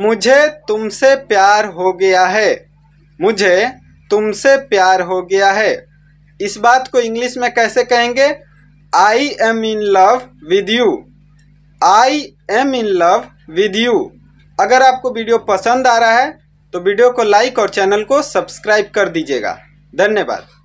मुझे तुमसे प्यार हो गया है मुझे तुमसे प्यार हो गया है इस बात को इंग्लिश में कैसे कहेंगे I am in love with you I am in love with you अगर आपको वीडियो पसंद आ रहा है तो वीडियो को लाइक और चैनल को सब्सक्राइब कर दीजिएगा धन्यवाद